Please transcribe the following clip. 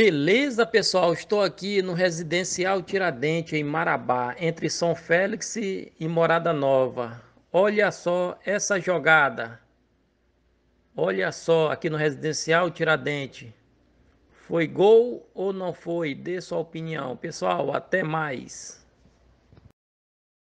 Beleza, pessoal? Estou aqui no Residencial Tiradentes, em Marabá, entre São Félix e Morada Nova. Olha só essa jogada. Olha só, aqui no Residencial Tiradentes. Foi gol ou não foi? Dê sua opinião. Pessoal, até mais.